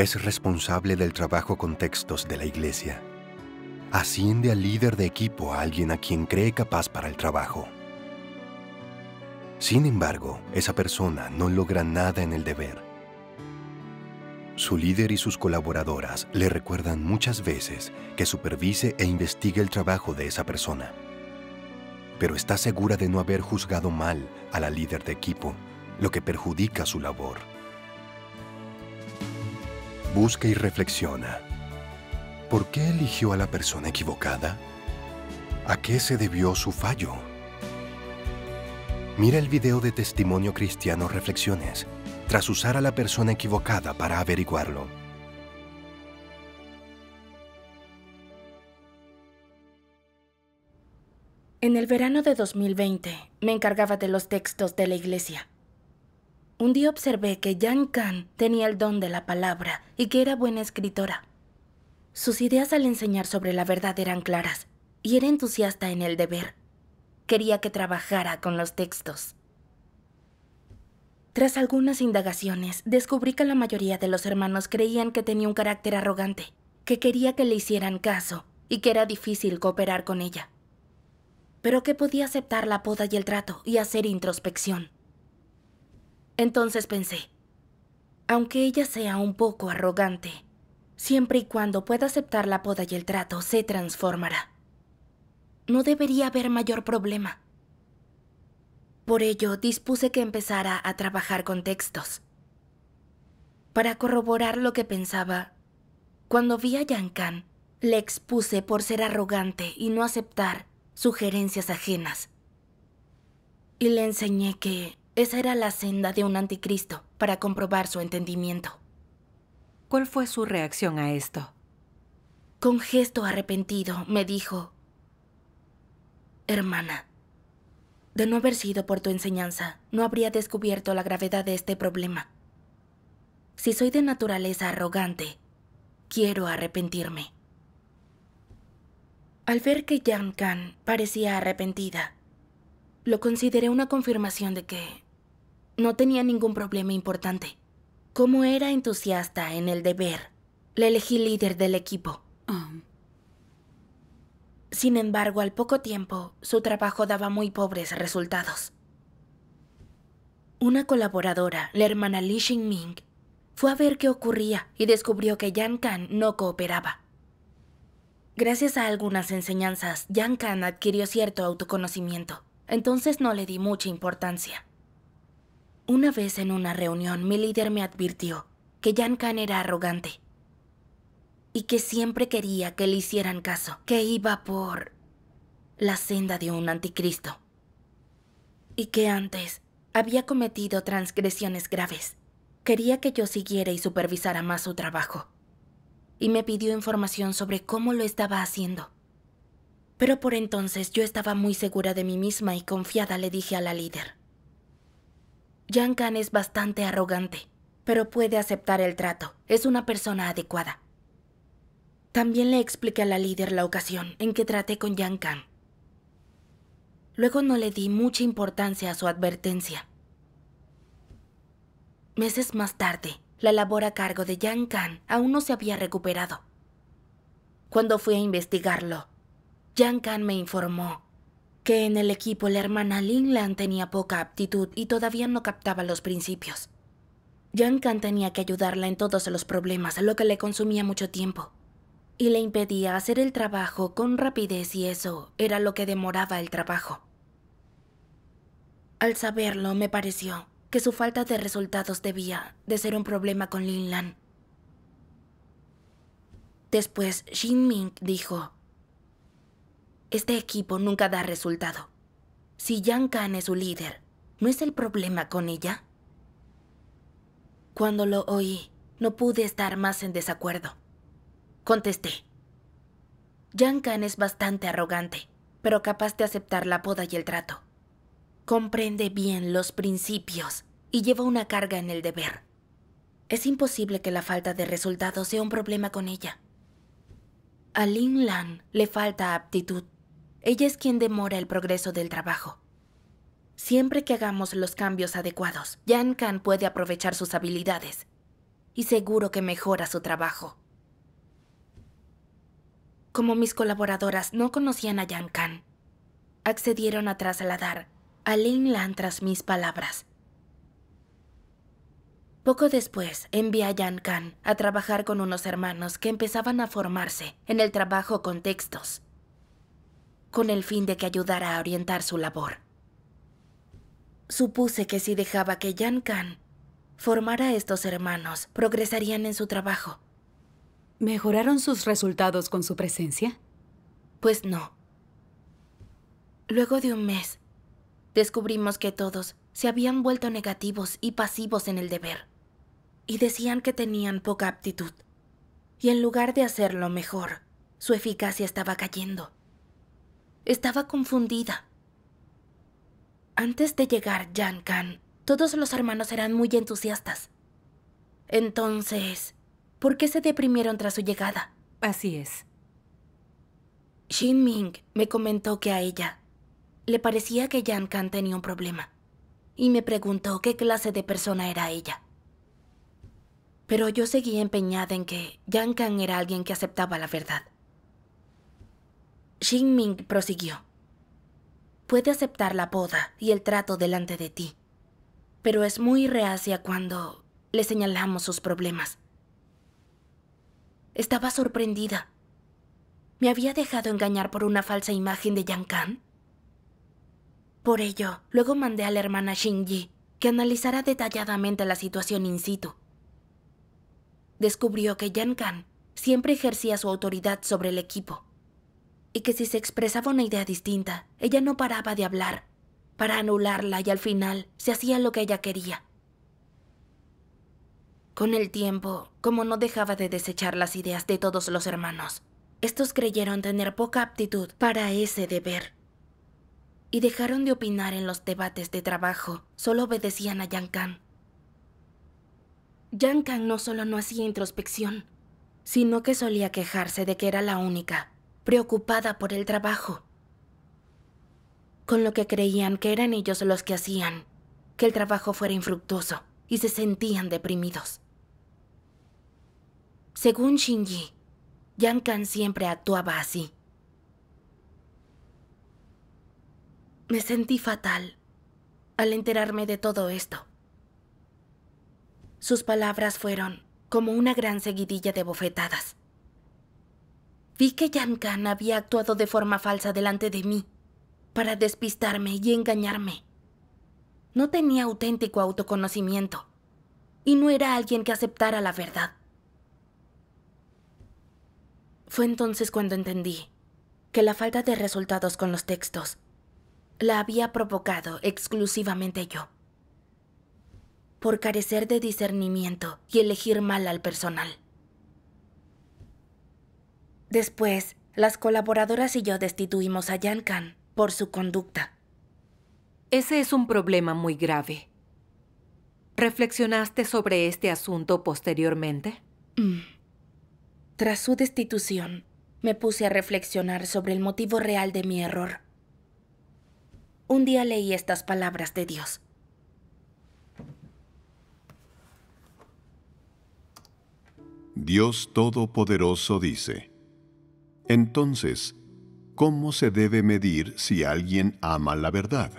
Es responsable del trabajo con textos de la iglesia. Asciende al líder de equipo a alguien a quien cree capaz para el trabajo. Sin embargo, esa persona no logra nada en el deber. Su líder y sus colaboradoras le recuerdan muchas veces que supervise e investigue el trabajo de esa persona. Pero está segura de no haber juzgado mal a la líder de equipo, lo que perjudica su labor. Busca y reflexiona. ¿Por qué eligió a la persona equivocada? ¿A qué se debió su fallo? Mira el video de Testimonio Cristiano Reflexiones, tras usar a la persona equivocada para averiguarlo. En el verano de 2020 me encargaba de los textos de la iglesia un día observé que Jan Khan tenía el don de la palabra y que era buena escritora. Sus ideas al enseñar sobre la verdad eran claras y era entusiasta en el deber. Quería que trabajara con los textos. Tras algunas indagaciones, descubrí que la mayoría de los hermanos creían que tenía un carácter arrogante, que quería que le hicieran caso y que era difícil cooperar con ella. Pero que podía aceptar la poda y el trato y hacer introspección. Entonces pensé, aunque ella sea un poco arrogante, siempre y cuando pueda aceptar la poda y el trato, se transformará. No debería haber mayor problema. Por ello, dispuse que empezara a trabajar con textos. Para corroborar lo que pensaba, cuando vi a Yankan, le expuse por ser arrogante y no aceptar sugerencias ajenas. Y le enseñé que esa era la senda de un anticristo para comprobar su entendimiento. ¿Cuál fue su reacción a esto? Con gesto arrepentido me dijo, Hermana, de no haber sido por tu enseñanza, no habría descubierto la gravedad de este problema. Si soy de naturaleza arrogante, quiero arrepentirme. Al ver que Yang Kan parecía arrepentida, lo consideré una confirmación de que no tenía ningún problema importante. Como era entusiasta en el deber, la elegí líder del equipo. Um. Sin embargo, al poco tiempo, su trabajo daba muy pobres resultados. Una colaboradora, la hermana Li Ming, fue a ver qué ocurría y descubrió que Yang Kan no cooperaba. Gracias a algunas enseñanzas, Yang Kan adquirió cierto autoconocimiento, entonces no le di mucha importancia. Una vez en una reunión, mi líder me advirtió que Yan Khan era arrogante y que siempre quería que le hicieran caso, que iba por la senda de un anticristo y que antes había cometido transgresiones graves. Quería que yo siguiera y supervisara más su trabajo y me pidió información sobre cómo lo estaba haciendo. Pero por entonces yo estaba muy segura de mí misma y confiada le dije a la líder. Kan es bastante arrogante, pero puede aceptar el trato. Es una persona adecuada. También le expliqué a la líder la ocasión en que traté con Kan. Luego no le di mucha importancia a su advertencia. Meses más tarde, la labor a cargo de Yang Kan aún no se había recuperado. Cuando fui a investigarlo, Yang Kan me informó que en el equipo la hermana Lin Lan tenía poca aptitud y todavía no captaba los principios. Kan tenía que ayudarla en todos los problemas, lo que le consumía mucho tiempo, y le impedía hacer el trabajo con rapidez y eso era lo que demoraba el trabajo. Al saberlo, me pareció que su falta de resultados debía de ser un problema con Lan. Después, Xin Ming dijo, este equipo nunca da resultado. Si Yang Kan es su líder, ¿no es el problema con ella? Cuando lo oí, no pude estar más en desacuerdo. Contesté. Yang Kan es bastante arrogante, pero capaz de aceptar la poda y el trato. Comprende bien los principios y lleva una carga en el deber. Es imposible que la falta de resultados sea un problema con ella. A Lin Lan le falta aptitud. Ella es quien demora el progreso del trabajo. Siempre que hagamos los cambios adecuados, Yan Kan puede aprovechar sus habilidades y seguro que mejora su trabajo. Como mis colaboradoras no conocían a Yan Kan, accedieron a trasladar a Lin Lan tras mis palabras. Poco después, envié a Yan Kan a trabajar con unos hermanos que empezaban a formarse en el trabajo con textos con el fin de que ayudara a orientar su labor. Supuse que si dejaba que Yan Kan formara a estos hermanos, progresarían en su trabajo. ¿Mejoraron sus resultados con su presencia? Pues no. Luego de un mes, descubrimos que todos se habían vuelto negativos y pasivos en el deber, y decían que tenían poca aptitud, y en lugar de hacerlo mejor, su eficacia estaba cayendo. Estaba confundida. Antes de llegar Yan Kan, todos los hermanos eran muy entusiastas. Entonces, ¿por qué se deprimieron tras su llegada? Así es. Shin Ming me comentó que a ella le parecía que Yan Kan tenía un problema y me preguntó qué clase de persona era ella. Pero yo seguía empeñada en que Yan Kan era alguien que aceptaba la verdad. Ming prosiguió. Puede aceptar la boda y el trato delante de ti, pero es muy reacia cuando le señalamos sus problemas. Estaba sorprendida. ¿Me había dejado engañar por una falsa imagen de Yang Kan? Por ello, luego mandé a la hermana Yi, que analizara detalladamente la situación in situ. Descubrió que Yang Kan siempre ejercía su autoridad sobre el equipo y que si se expresaba una idea distinta, ella no paraba de hablar, para anularla y al final se hacía lo que ella quería. Con el tiempo, como no dejaba de desechar las ideas de todos los hermanos, estos creyeron tener poca aptitud para ese deber. Y dejaron de opinar en los debates de trabajo, solo obedecían a Yang Kang. Yang Kang no solo no hacía introspección, sino que solía quejarse de que era la única preocupada por el trabajo, con lo que creían que eran ellos los que hacían, que el trabajo fuera infructuoso, y se sentían deprimidos. Según Shinji, Yang Kan siempre actuaba así. Me sentí fatal al enterarme de todo esto. Sus palabras fueron como una gran seguidilla de bofetadas. Vi que Kan había actuado de forma falsa delante de mí, para despistarme y engañarme. No tenía auténtico autoconocimiento, y no era alguien que aceptara la verdad. Fue entonces cuando entendí que la falta de resultados con los textos la había provocado exclusivamente yo, por carecer de discernimiento y elegir mal al personal. Después, las colaboradoras y yo destituimos a Yan por su conducta. Ese es un problema muy grave. ¿Reflexionaste sobre este asunto posteriormente? Mm. Tras su destitución, me puse a reflexionar sobre el motivo real de mi error. Un día leí estas palabras de Dios. Dios Todopoderoso dice, entonces, ¿cómo se debe medir si alguien ama la verdad?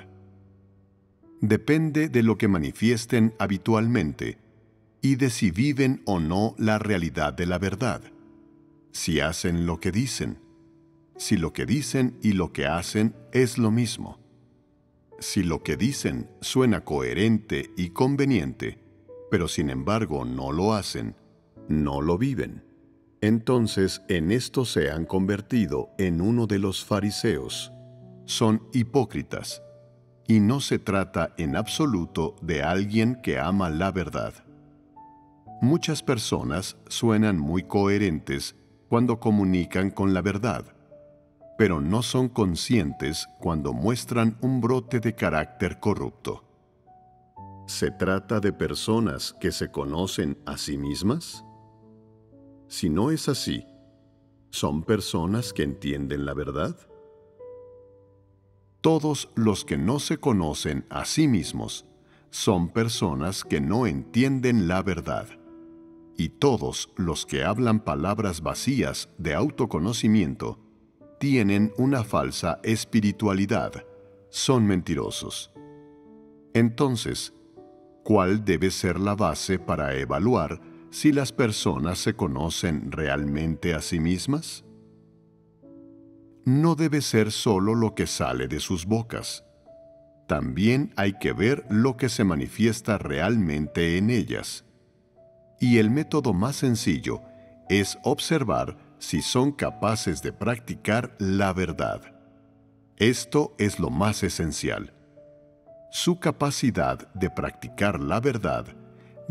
Depende de lo que manifiesten habitualmente y de si viven o no la realidad de la verdad, si hacen lo que dicen, si lo que dicen y lo que hacen es lo mismo, si lo que dicen suena coherente y conveniente, pero sin embargo no lo hacen, no lo viven. Entonces en esto se han convertido en uno de los fariseos. Son hipócritas. Y no se trata en absoluto de alguien que ama la verdad. Muchas personas suenan muy coherentes cuando comunican con la verdad, pero no son conscientes cuando muestran un brote de carácter corrupto. ¿Se trata de personas que se conocen a sí mismas? Si no es así, ¿son personas que entienden la verdad? Todos los que no se conocen a sí mismos son personas que no entienden la verdad. Y todos los que hablan palabras vacías de autoconocimiento tienen una falsa espiritualidad, son mentirosos. Entonces, ¿cuál debe ser la base para evaluar si las personas se conocen realmente a sí mismas? No debe ser solo lo que sale de sus bocas. También hay que ver lo que se manifiesta realmente en ellas. Y el método más sencillo es observar si son capaces de practicar la verdad. Esto es lo más esencial. Su capacidad de practicar la verdad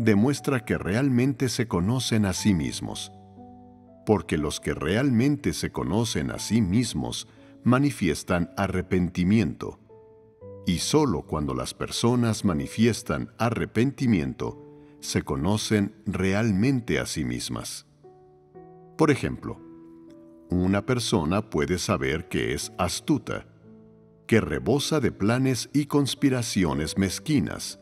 demuestra que realmente se conocen a sí mismos. Porque los que realmente se conocen a sí mismos manifiestan arrepentimiento. Y solo cuando las personas manifiestan arrepentimiento, se conocen realmente a sí mismas. Por ejemplo, una persona puede saber que es astuta, que rebosa de planes y conspiraciones mezquinas,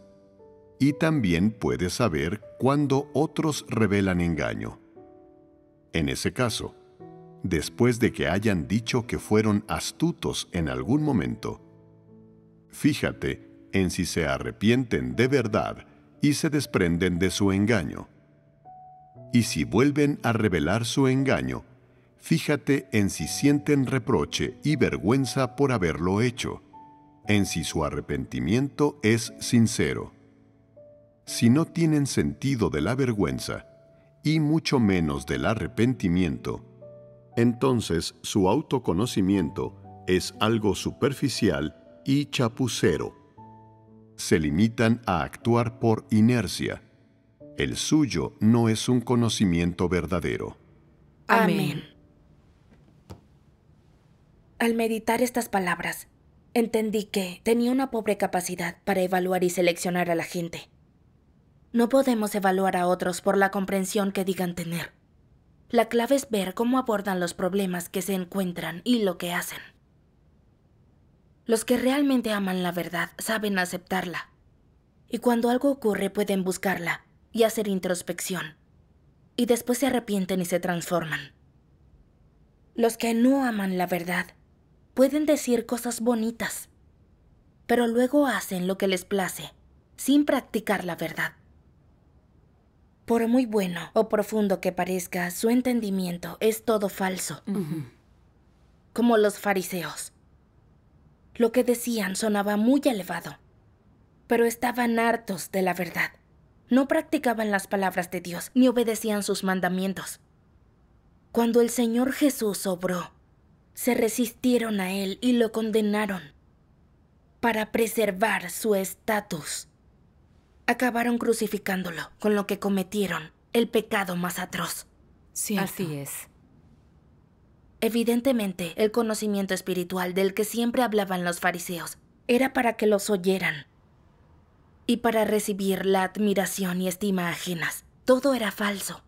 y también puede saber cuando otros revelan engaño. En ese caso, después de que hayan dicho que fueron astutos en algún momento, fíjate en si se arrepienten de verdad y se desprenden de su engaño. Y si vuelven a revelar su engaño, fíjate en si sienten reproche y vergüenza por haberlo hecho, en si su arrepentimiento es sincero si no tienen sentido de la vergüenza y mucho menos del arrepentimiento, entonces su autoconocimiento es algo superficial y chapucero. Se limitan a actuar por inercia. El suyo no es un conocimiento verdadero. Amén. Al meditar estas palabras, entendí que tenía una pobre capacidad para evaluar y seleccionar a la gente. No podemos evaluar a otros por la comprensión que digan tener. La clave es ver cómo abordan los problemas que se encuentran y lo que hacen. Los que realmente aman la verdad saben aceptarla. Y cuando algo ocurre pueden buscarla y hacer introspección. Y después se arrepienten y se transforman. Los que no aman la verdad pueden decir cosas bonitas, pero luego hacen lo que les place, sin practicar la verdad. Por muy bueno o profundo que parezca, su entendimiento es todo falso. Como los fariseos. Lo que decían sonaba muy elevado, pero estaban hartos de la verdad. No practicaban las palabras de Dios ni obedecían sus mandamientos. Cuando el Señor Jesús obró, se resistieron a Él y lo condenaron para preservar su estatus acabaron crucificándolo, con lo que cometieron el pecado más atroz. Sí, así es. Evidentemente, el conocimiento espiritual del que siempre hablaban los fariseos era para que los oyeran y para recibir la admiración y estima ajenas. Todo era falso.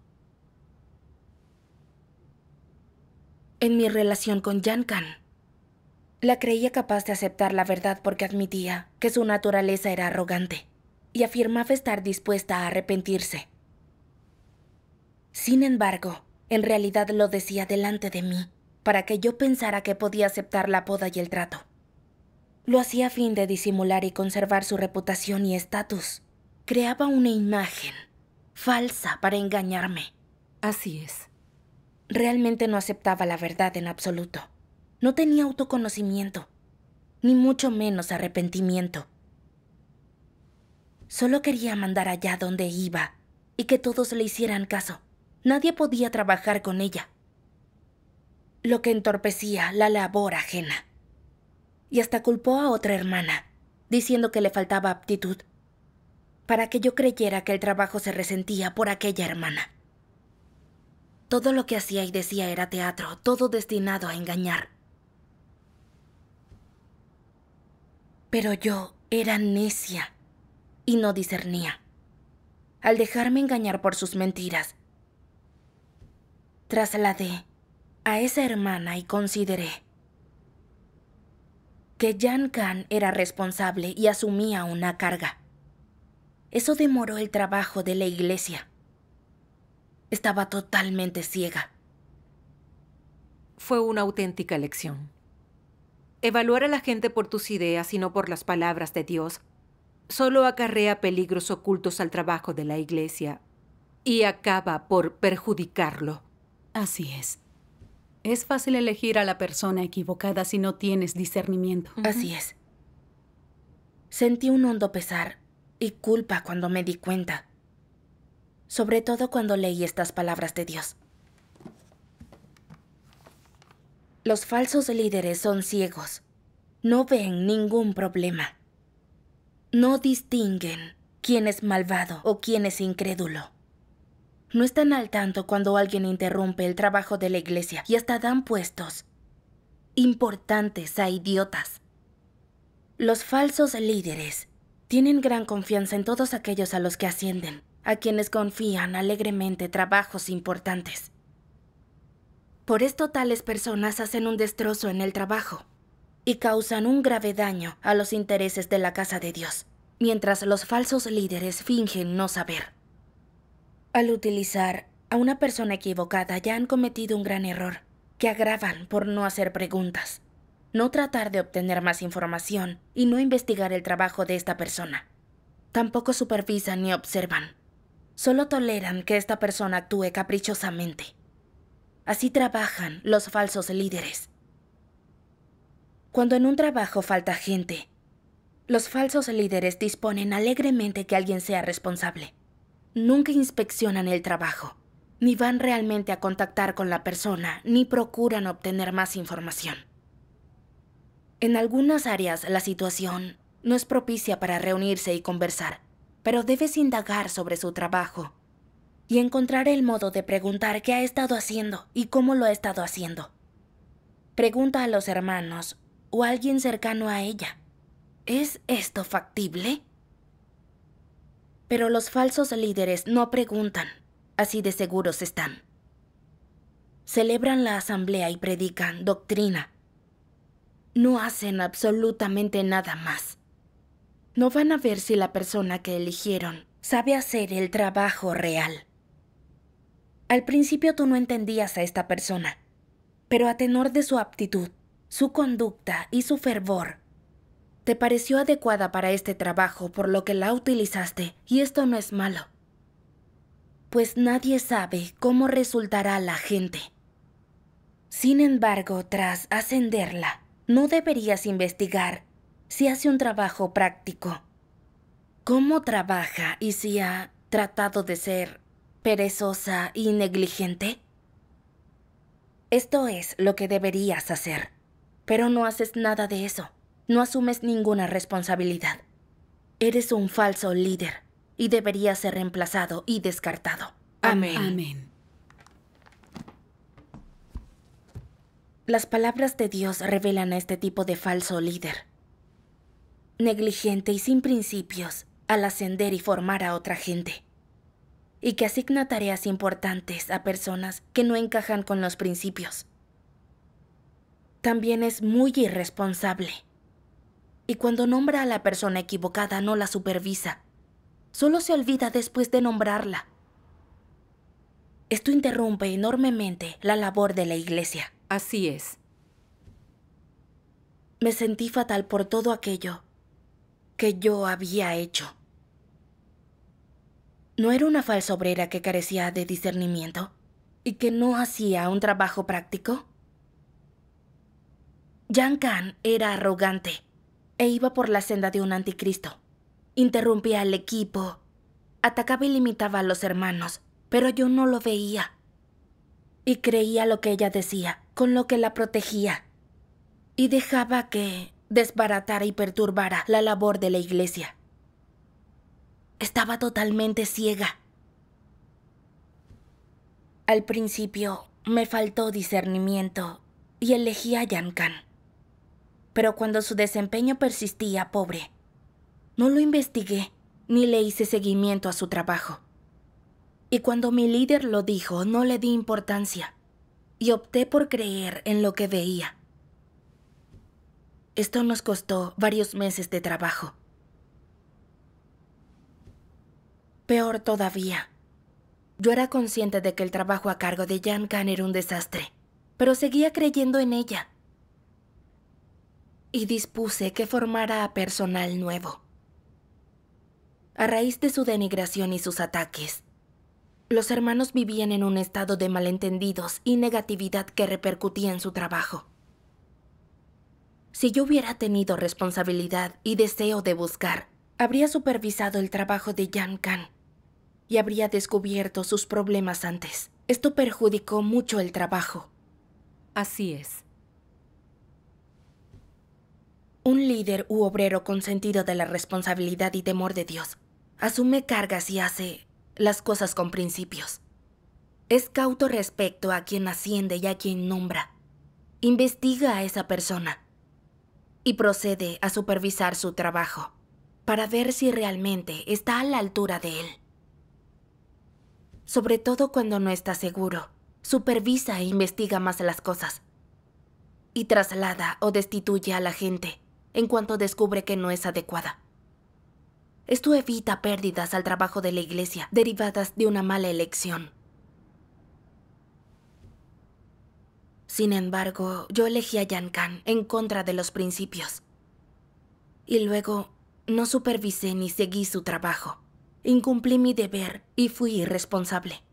En mi relación con Yankan, la creía capaz de aceptar la verdad porque admitía que su naturaleza era arrogante y afirmaba estar dispuesta a arrepentirse. Sin embargo, en realidad lo decía delante de mí, para que yo pensara que podía aceptar la poda y el trato. Lo hacía a fin de disimular y conservar su reputación y estatus. Creaba una imagen falsa para engañarme. Así es. Realmente no aceptaba la verdad en absoluto. No tenía autoconocimiento, ni mucho menos arrepentimiento. Solo quería mandar allá donde iba y que todos le hicieran caso. Nadie podía trabajar con ella, lo que entorpecía la labor ajena. Y hasta culpó a otra hermana, diciendo que le faltaba aptitud, para que yo creyera que el trabajo se resentía por aquella hermana. Todo lo que hacía y decía era teatro, todo destinado a engañar. Pero yo era necia y no discernía, al dejarme engañar por sus mentiras. Trasladé a esa hermana y consideré que Jan Khan era responsable y asumía una carga. Eso demoró el trabajo de la iglesia. Estaba totalmente ciega. Fue una auténtica lección. Evaluar a la gente por tus ideas y no por las palabras de Dios solo acarrea peligros ocultos al trabajo de la Iglesia y acaba por perjudicarlo. Así es. Es fácil elegir a la persona equivocada si no tienes discernimiento. Así es. Sentí un hondo pesar y culpa cuando me di cuenta, sobre todo cuando leí estas palabras de Dios. Los falsos líderes son ciegos, no ven ningún problema. No distinguen quién es malvado o quién es incrédulo. No están al tanto cuando alguien interrumpe el trabajo de la iglesia y hasta dan puestos importantes a idiotas. Los falsos líderes tienen gran confianza en todos aquellos a los que ascienden, a quienes confían alegremente trabajos importantes. Por esto tales personas hacen un destrozo en el trabajo y causan un grave daño a los intereses de la casa de Dios, mientras los falsos líderes fingen no saber. Al utilizar a una persona equivocada ya han cometido un gran error, que agravan por no hacer preguntas, no tratar de obtener más información y no investigar el trabajo de esta persona. Tampoco supervisan ni observan. Solo toleran que esta persona actúe caprichosamente. Así trabajan los falsos líderes cuando en un trabajo falta gente. Los falsos líderes disponen alegremente que alguien sea responsable. Nunca inspeccionan el trabajo, ni van realmente a contactar con la persona, ni procuran obtener más información. En algunas áreas la situación no es propicia para reunirse y conversar, pero debes indagar sobre su trabajo y encontrar el modo de preguntar qué ha estado haciendo y cómo lo ha estado haciendo. Pregunta a los hermanos o alguien cercano a ella. ¿Es esto factible? Pero los falsos líderes no preguntan, así de seguros están. Celebran la asamblea y predican doctrina. No hacen absolutamente nada más. No van a ver si la persona que eligieron sabe hacer el trabajo real. Al principio tú no entendías a esta persona, pero a tenor de su aptitud, su conducta y su fervor. Te pareció adecuada para este trabajo por lo que la utilizaste, y esto no es malo. Pues nadie sabe cómo resultará la gente. Sin embargo, tras ascenderla, no deberías investigar si hace un trabajo práctico, cómo trabaja y si ha tratado de ser perezosa y negligente. Esto es lo que deberías hacer. Pero no haces nada de eso. No asumes ninguna responsabilidad. Eres un falso líder y deberías ser reemplazado y descartado. Amén. Las palabras de Dios revelan a este tipo de falso líder. Negligente y sin principios al ascender y formar a otra gente. Y que asigna tareas importantes a personas que no encajan con los principios también es muy irresponsable. Y cuando nombra a la persona equivocada no la supervisa. Solo se olvida después de nombrarla. Esto interrumpe enormemente la labor de la iglesia. Así es. Me sentí fatal por todo aquello que yo había hecho. ¿No era una falsa obrera que carecía de discernimiento? ¿Y que no hacía un trabajo práctico? Yang Kan era arrogante e iba por la senda de un anticristo. Interrumpía al equipo, atacaba y limitaba a los hermanos, pero yo no lo veía. Y creía lo que ella decía, con lo que la protegía. Y dejaba que desbaratara y perturbara la labor de la iglesia. Estaba totalmente ciega. Al principio me faltó discernimiento y elegí a Yankan pero cuando su desempeño persistía pobre. No lo investigué ni le hice seguimiento a su trabajo. Y cuando mi líder lo dijo, no le di importancia y opté por creer en lo que veía. Esto nos costó varios meses de trabajo. Peor todavía, yo era consciente de que el trabajo a cargo de Jan Khan era un desastre, pero seguía creyendo en ella y dispuse que formara a personal nuevo. A raíz de su denigración y sus ataques, los hermanos vivían en un estado de malentendidos y negatividad que repercutía en su trabajo. Si yo hubiera tenido responsabilidad y deseo de buscar, habría supervisado el trabajo de Yan Kan y habría descubierto sus problemas antes. Esto perjudicó mucho el trabajo. Así es. Un líder u obrero con sentido de la responsabilidad y temor de Dios asume cargas y hace las cosas con principios. Es cauto respecto a quien asciende y a quien nombra. Investiga a esa persona y procede a supervisar su trabajo para ver si realmente está a la altura de él. Sobre todo cuando no está seguro, supervisa e investiga más las cosas y traslada o destituye a la gente en cuanto descubre que no es adecuada. Esto evita pérdidas al trabajo de la iglesia derivadas de una mala elección. Sin embargo, yo elegí a Yan en contra de los principios. Y luego no supervisé ni seguí su trabajo. Incumplí mi deber y fui irresponsable.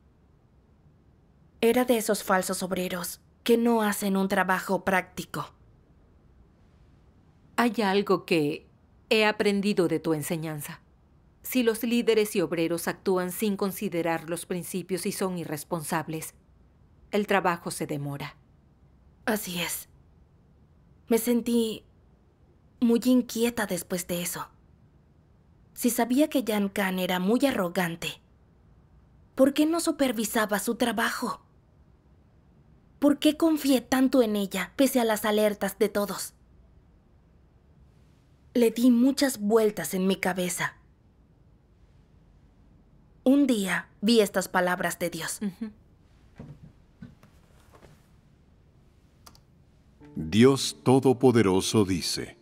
Era de esos falsos obreros que no hacen un trabajo práctico. Hay algo que he aprendido de tu enseñanza. Si los líderes y obreros actúan sin considerar los principios y son irresponsables, el trabajo se demora. Así es. Me sentí muy inquieta después de eso. Si sabía que Jan Khan era muy arrogante, ¿por qué no supervisaba su trabajo? ¿Por qué confié tanto en ella pese a las alertas de todos? Le di muchas vueltas en mi cabeza. Un día vi estas palabras de Dios. Dios Todopoderoso dice,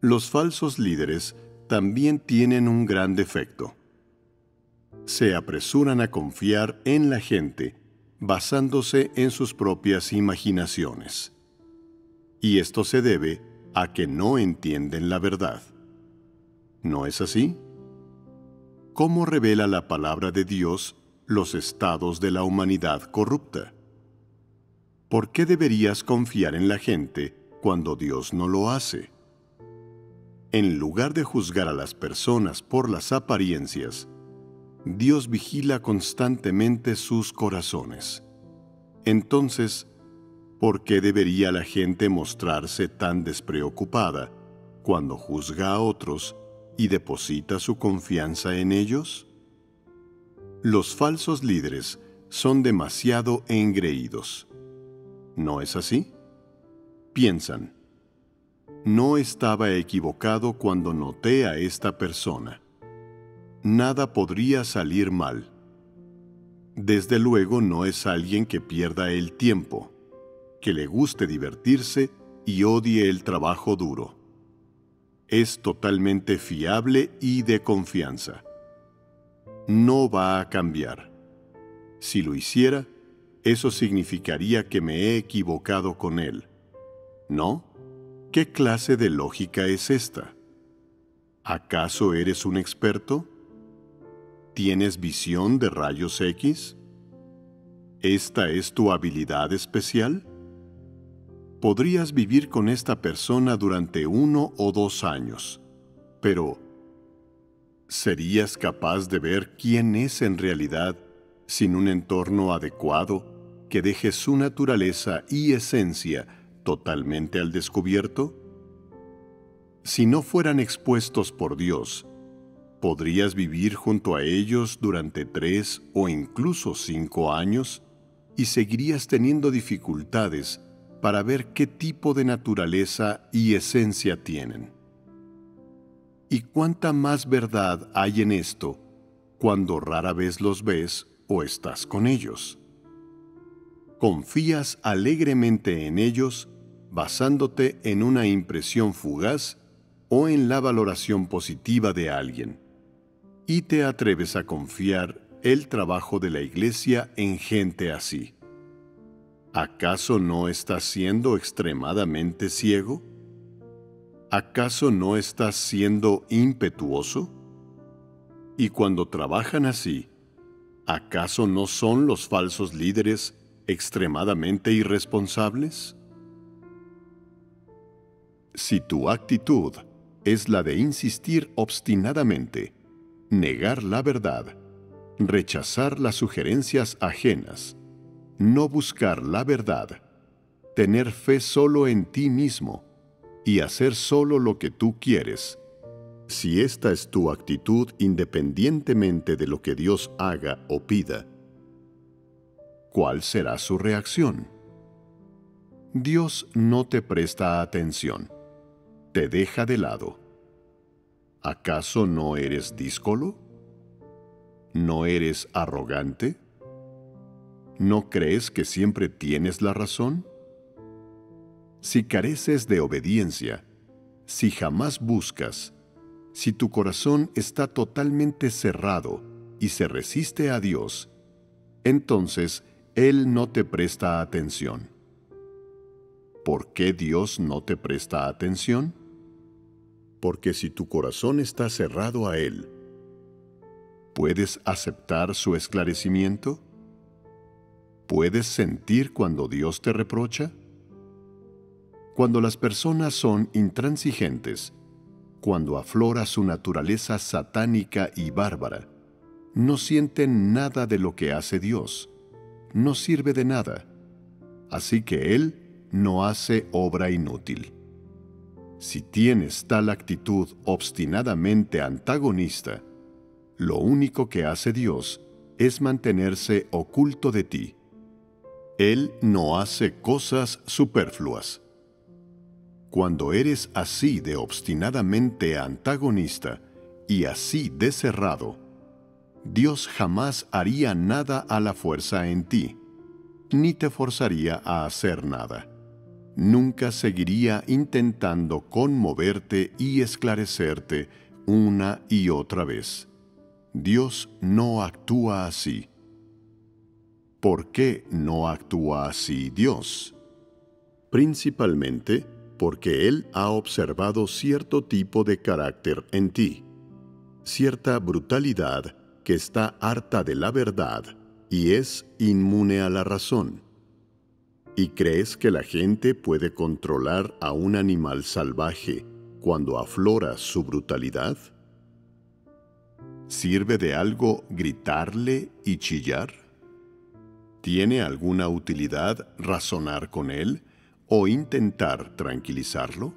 los falsos líderes también tienen un gran defecto. Se apresuran a confiar en la gente basándose en sus propias imaginaciones. Y esto se debe a a que no entienden la verdad. ¿No es así? ¿Cómo revela la palabra de Dios los estados de la humanidad corrupta? ¿Por qué deberías confiar en la gente cuando Dios no lo hace? En lugar de juzgar a las personas por las apariencias, Dios vigila constantemente sus corazones. Entonces, ¿Por qué debería la gente mostrarse tan despreocupada cuando juzga a otros y deposita su confianza en ellos? Los falsos líderes son demasiado engreídos. ¿No es así? Piensan, no estaba equivocado cuando noté a esta persona. Nada podría salir mal. Desde luego no es alguien que pierda el tiempo que le guste divertirse y odie el trabajo duro. Es totalmente fiable y de confianza. No va a cambiar. Si lo hiciera, eso significaría que me he equivocado con él. ¿No? ¿Qué clase de lógica es esta? ¿Acaso eres un experto? ¿Tienes visión de rayos X? ¿Esta es tu habilidad especial? podrías vivir con esta persona durante uno o dos años, pero ¿serías capaz de ver quién es en realidad sin un entorno adecuado que deje su naturaleza y esencia totalmente al descubierto? Si no fueran expuestos por Dios, ¿podrías vivir junto a ellos durante tres o incluso cinco años y seguirías teniendo dificultades para ver qué tipo de naturaleza y esencia tienen. ¿Y cuánta más verdad hay en esto cuando rara vez los ves o estás con ellos? Confías alegremente en ellos basándote en una impresión fugaz o en la valoración positiva de alguien, y te atreves a confiar el trabajo de la Iglesia en gente así. ¿Acaso no estás siendo extremadamente ciego? ¿Acaso no estás siendo impetuoso? Y cuando trabajan así, ¿acaso no son los falsos líderes extremadamente irresponsables? Si tu actitud es la de insistir obstinadamente, negar la verdad, rechazar las sugerencias ajenas, no buscar la verdad, tener fe solo en ti mismo y hacer solo lo que tú quieres. Si esta es tu actitud independientemente de lo que Dios haga o pida, ¿cuál será su reacción? Dios no te presta atención, te deja de lado. ¿Acaso no eres díscolo? ¿No eres arrogante? ¿no crees que siempre tienes la razón? Si careces de obediencia, si jamás buscas, si tu corazón está totalmente cerrado y se resiste a Dios, entonces Él no te presta atención. ¿Por qué Dios no te presta atención? Porque si tu corazón está cerrado a Él, ¿puedes aceptar su esclarecimiento? ¿Puedes sentir cuando Dios te reprocha? Cuando las personas son intransigentes, cuando aflora su naturaleza satánica y bárbara, no sienten nada de lo que hace Dios, no sirve de nada, así que Él no hace obra inútil. Si tienes tal actitud obstinadamente antagonista, lo único que hace Dios es mantenerse oculto de ti él no hace cosas superfluas. Cuando eres así de obstinadamente antagonista y así de cerrado, Dios jamás haría nada a la fuerza en ti, ni te forzaría a hacer nada. Nunca seguiría intentando conmoverte y esclarecerte una y otra vez. Dios no actúa así. ¿Por qué no actúa así Dios? Principalmente porque Él ha observado cierto tipo de carácter en ti, cierta brutalidad que está harta de la verdad y es inmune a la razón. ¿Y crees que la gente puede controlar a un animal salvaje cuando aflora su brutalidad? ¿Sirve de algo gritarle y chillar? ¿Tiene alguna utilidad razonar con él o intentar tranquilizarlo?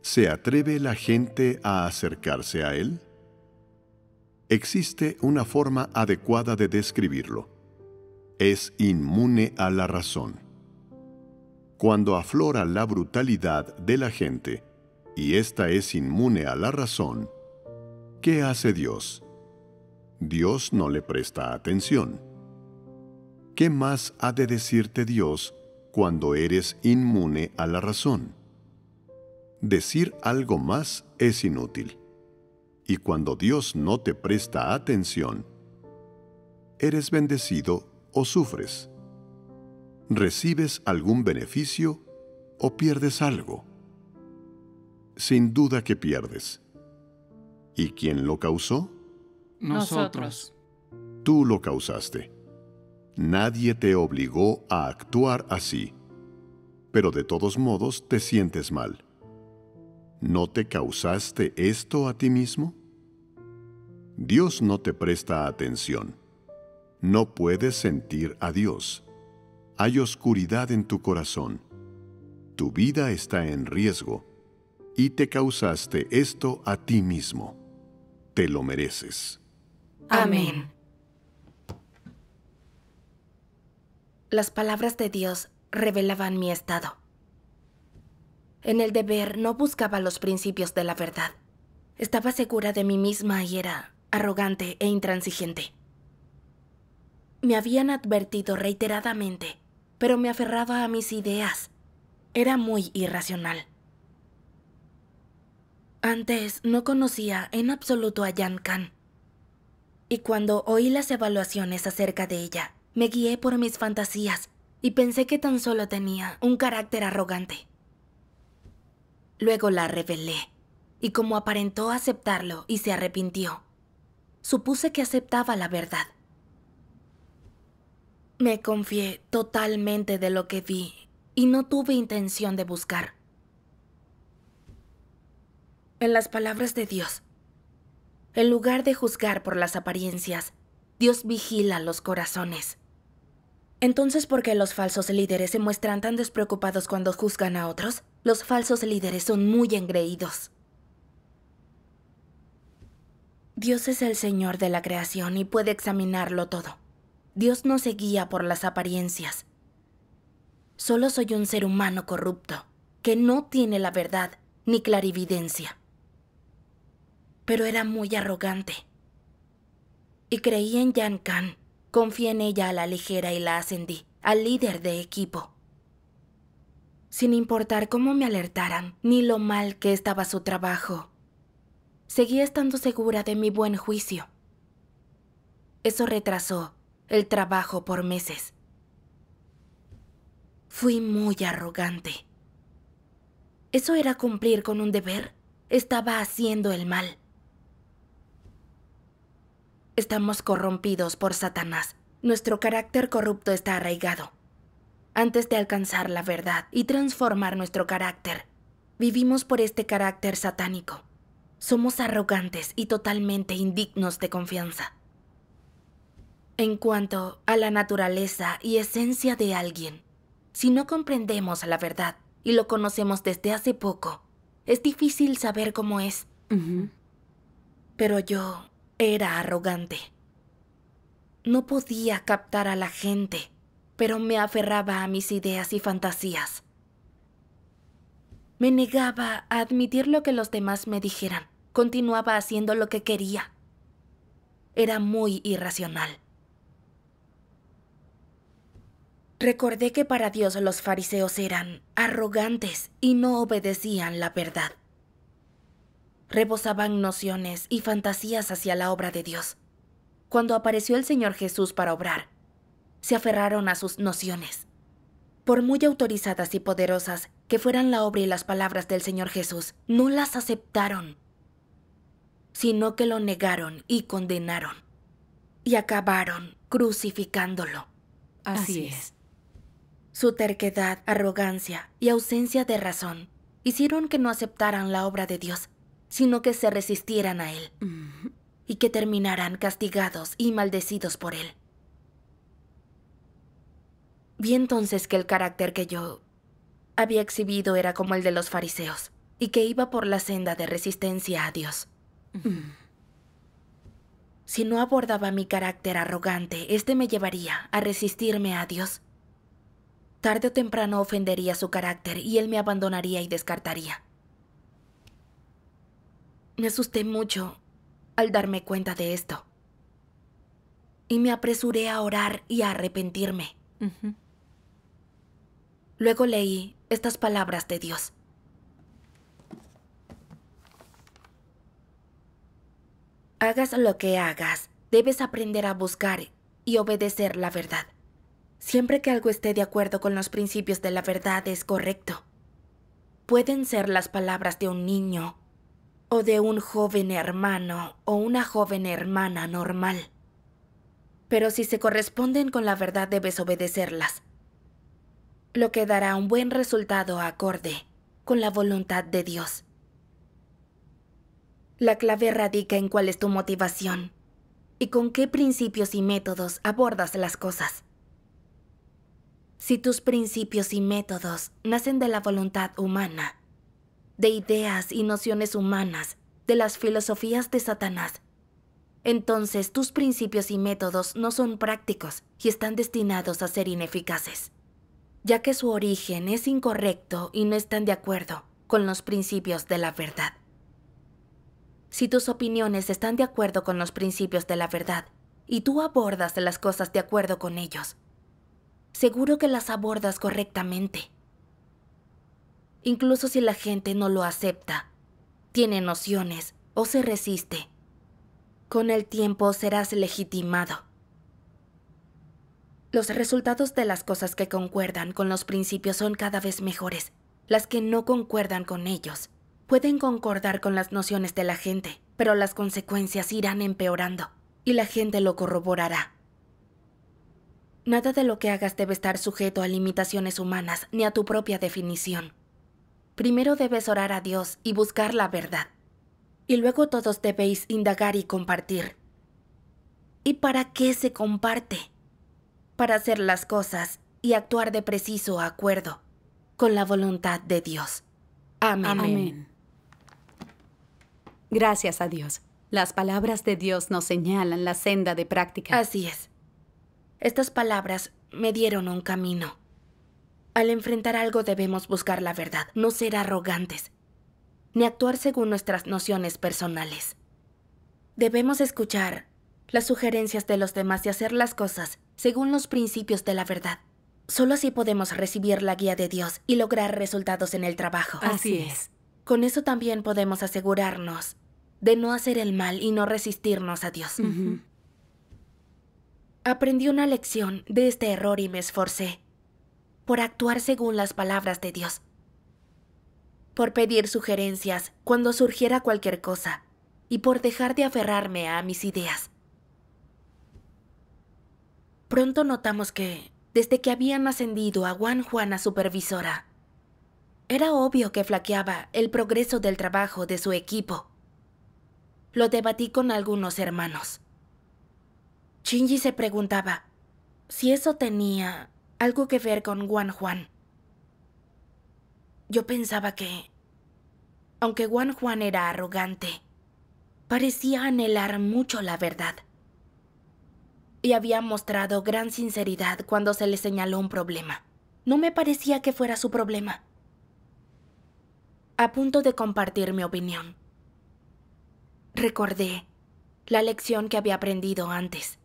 ¿Se atreve la gente a acercarse a él? Existe una forma adecuada de describirlo. Es inmune a la razón. Cuando aflora la brutalidad de la gente y ésta es inmune a la razón, ¿qué hace Dios? Dios no le presta atención ¿qué más ha de decirte Dios cuando eres inmune a la razón? Decir algo más es inútil. Y cuando Dios no te presta atención, eres bendecido o sufres. Recibes algún beneficio o pierdes algo. Sin duda que pierdes. ¿Y quién lo causó? Nosotros. Tú lo causaste. Nadie te obligó a actuar así, pero de todos modos te sientes mal. ¿No te causaste esto a ti mismo? Dios no te presta atención. No puedes sentir a Dios. Hay oscuridad en tu corazón. Tu vida está en riesgo y te causaste esto a ti mismo. Te lo mereces. Amén. Las palabras de Dios revelaban mi estado. En el deber no buscaba los principios de la verdad. Estaba segura de mí misma y era arrogante e intransigente. Me habían advertido reiteradamente, pero me aferraba a mis ideas. Era muy irracional. Antes no conocía en absoluto a Yan Kan. Y cuando oí las evaluaciones acerca de ella, me guié por mis fantasías y pensé que tan solo tenía un carácter arrogante. Luego la revelé, y como aparentó aceptarlo y se arrepintió, supuse que aceptaba la verdad. Me confié totalmente de lo que vi y no tuve intención de buscar. En las palabras de Dios, en lugar de juzgar por las apariencias, Dios vigila los corazones. Entonces, ¿por qué los falsos líderes se muestran tan despreocupados cuando juzgan a otros? Los falsos líderes son muy engreídos. Dios es el Señor de la creación y puede examinarlo todo. Dios no se guía por las apariencias. Solo soy un ser humano corrupto, que no tiene la verdad ni clarividencia. Pero era muy arrogante. Y creía en Yan Confié en ella a la ligera y la ascendí, al líder de equipo. Sin importar cómo me alertaran, ni lo mal que estaba su trabajo, seguía estando segura de mi buen juicio. Eso retrasó el trabajo por meses. Fui muy arrogante. ¿Eso era cumplir con un deber? Estaba haciendo el mal. Estamos corrompidos por Satanás. Nuestro carácter corrupto está arraigado. Antes de alcanzar la verdad y transformar nuestro carácter, vivimos por este carácter satánico. Somos arrogantes y totalmente indignos de confianza. En cuanto a la naturaleza y esencia de alguien, si no comprendemos la verdad y lo conocemos desde hace poco, es difícil saber cómo es. Pero yo era arrogante. No podía captar a la gente, pero me aferraba a mis ideas y fantasías. Me negaba a admitir lo que los demás me dijeran. Continuaba haciendo lo que quería. Era muy irracional. Recordé que para Dios los fariseos eran arrogantes y no obedecían la verdad rebosaban nociones y fantasías hacia la obra de Dios. Cuando apareció el Señor Jesús para obrar, se aferraron a sus nociones. Por muy autorizadas y poderosas que fueran la obra y las palabras del Señor Jesús, no las aceptaron, sino que lo negaron y condenaron, y acabaron crucificándolo. Así, es. Su terquedad, arrogancia y ausencia de razón hicieron que no aceptaran la obra de Dios sino que se resistieran a él, y que terminaran castigados y maldecidos por él. Vi entonces que el carácter que yo había exhibido era como el de los fariseos, y que iba por la senda de resistencia a Dios. Mm. Si no abordaba mi carácter arrogante, este me llevaría a resistirme a Dios. Tarde o temprano ofendería su carácter y él me abandonaría y descartaría. Me asusté mucho al darme cuenta de esto. Y me apresuré a orar y a arrepentirme. Luego leí estas palabras de Dios. Hagas lo que hagas, debes aprender a buscar y obedecer la verdad. Siempre que algo esté de acuerdo con los principios de la verdad es correcto. Pueden ser las palabras de un niño o de un joven hermano o una joven hermana normal. Pero si se corresponden con la verdad debes obedecerlas, lo que dará un buen resultado acorde con la voluntad de Dios. La clave radica en cuál es tu motivación y con qué principios y métodos abordas las cosas. Si tus principios y métodos nacen de la voluntad humana, de ideas y nociones humanas, de las filosofías de Satanás. Entonces tus principios y métodos no son prácticos y están destinados a ser ineficaces, ya que su origen es incorrecto y no están de acuerdo con los principios de la verdad. Si tus opiniones están de acuerdo con los principios de la verdad y tú abordas las cosas de acuerdo con ellos, seguro que las abordas correctamente incluso si la gente no lo acepta, tiene nociones o se resiste. Con el tiempo serás legitimado. Los resultados de las cosas que concuerdan con los principios son cada vez mejores. Las que no concuerdan con ellos pueden concordar con las nociones de la gente, pero las consecuencias irán empeorando y la gente lo corroborará. Nada de lo que hagas debe estar sujeto a limitaciones humanas ni a tu propia definición primero debes orar a Dios y buscar la verdad. Y luego todos debéis indagar y compartir. ¿Y para qué se comparte? Para hacer las cosas y actuar de preciso acuerdo con la voluntad de Dios. Amén. Amén. Gracias a Dios. Las palabras de Dios nos señalan la senda de práctica. Así es. Estas palabras me dieron un camino. Al enfrentar algo debemos buscar la verdad, no ser arrogantes, ni actuar según nuestras nociones personales. Debemos escuchar las sugerencias de los demás y hacer las cosas según los principios de la verdad. Solo así podemos recibir la guía de Dios y lograr resultados en el trabajo. Así es. Con eso también podemos asegurarnos de no hacer el mal y no resistirnos a Dios. Aprendí una lección de este error y me esforcé por actuar según las palabras de Dios, por pedir sugerencias cuando surgiera cualquier cosa y por dejar de aferrarme a mis ideas. Pronto notamos que, desde que habían ascendido a Juan Juana supervisora, era obvio que flaqueaba el progreso del trabajo de su equipo. Lo debatí con algunos hermanos. Chinji se preguntaba si eso tenía algo que ver con Juan Juan. Yo pensaba que, aunque Juan Juan era arrogante, parecía anhelar mucho la verdad. Y había mostrado gran sinceridad cuando se le señaló un problema. No me parecía que fuera su problema. A punto de compartir mi opinión, recordé la lección que había aprendido antes.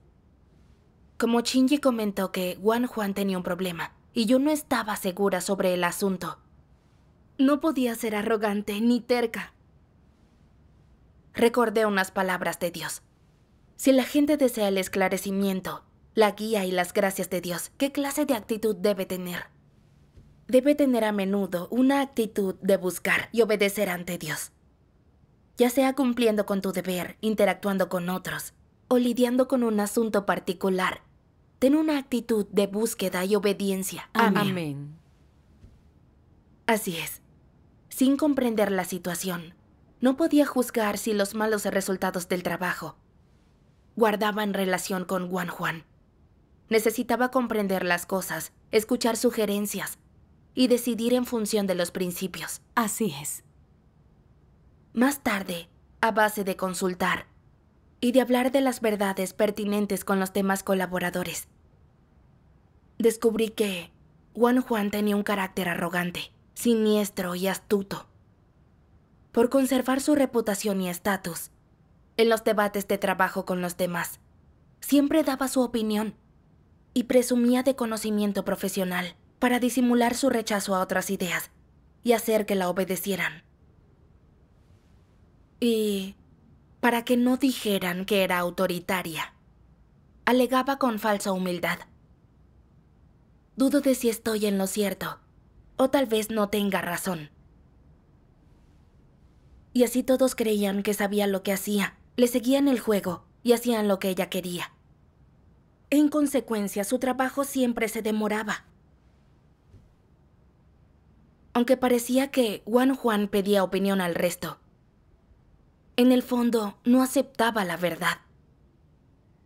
Como Shinji comentó que Juan Juan tenía un problema, y yo no estaba segura sobre el asunto. No podía ser arrogante ni terca. Recordé unas palabras de Dios. Si la gente desea el esclarecimiento, la guía y las gracias de Dios, ¿qué clase de actitud debe tener? Debe tener a menudo una actitud de buscar y obedecer ante Dios. Ya sea cumpliendo con tu deber, interactuando con otros, o lidiando con un asunto particular, ten una actitud de búsqueda y obediencia. Amén. Así es. Sin comprender la situación, no podía juzgar si los malos resultados del trabajo guardaban relación con Juan Juan. Necesitaba comprender las cosas, escuchar sugerencias y decidir en función de los principios. Así es. Más tarde, a base de consultar, y de hablar de las verdades pertinentes con los demás colaboradores. Descubrí que Juan Juan tenía un carácter arrogante, siniestro y astuto. Por conservar su reputación y estatus, en los debates de trabajo con los demás, siempre daba su opinión y presumía de conocimiento profesional para disimular su rechazo a otras ideas y hacer que la obedecieran. Y para que no dijeran que era autoritaria. Alegaba con falsa humildad. Dudo de si estoy en lo cierto, o tal vez no tenga razón. Y así todos creían que sabía lo que hacía, le seguían el juego y hacían lo que ella quería. En consecuencia, su trabajo siempre se demoraba. Aunque parecía que Juan Juan pedía opinión al resto, en el fondo, no aceptaba la verdad.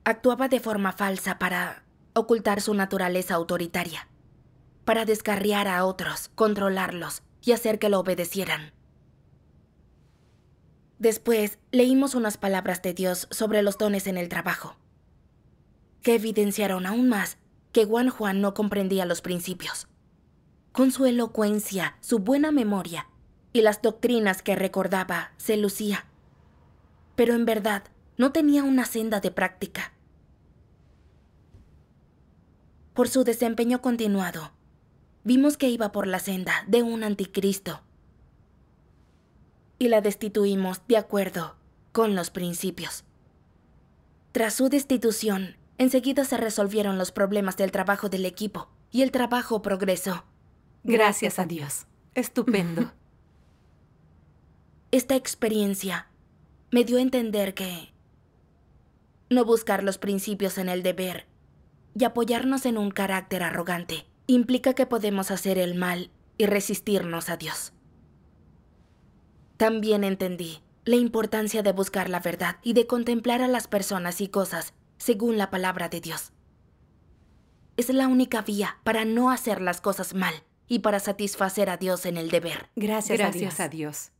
Actuaba de forma falsa para ocultar su naturaleza autoritaria, para descarriar a otros, controlarlos y hacer que lo obedecieran. Después leímos unas palabras de Dios sobre los dones en el trabajo, que evidenciaron aún más que Juan Juan no comprendía los principios. Con su elocuencia, su buena memoria y las doctrinas que recordaba, se lucía pero en verdad no tenía una senda de práctica. Por su desempeño continuado, vimos que iba por la senda de un anticristo y la destituimos de acuerdo con los principios. Tras su destitución, enseguida se resolvieron los problemas del trabajo del equipo y el trabajo progresó. Gracias a Dios. Estupendo. Esta experiencia me dio a entender que no buscar los principios en el deber y apoyarnos en un carácter arrogante implica que podemos hacer el mal y resistirnos a Dios. También entendí la importancia de buscar la verdad y de contemplar a las personas y cosas según la palabra de Dios. Es la única vía para no hacer las cosas mal y para satisfacer a Dios en el deber. Gracias, a Dios. A Dios.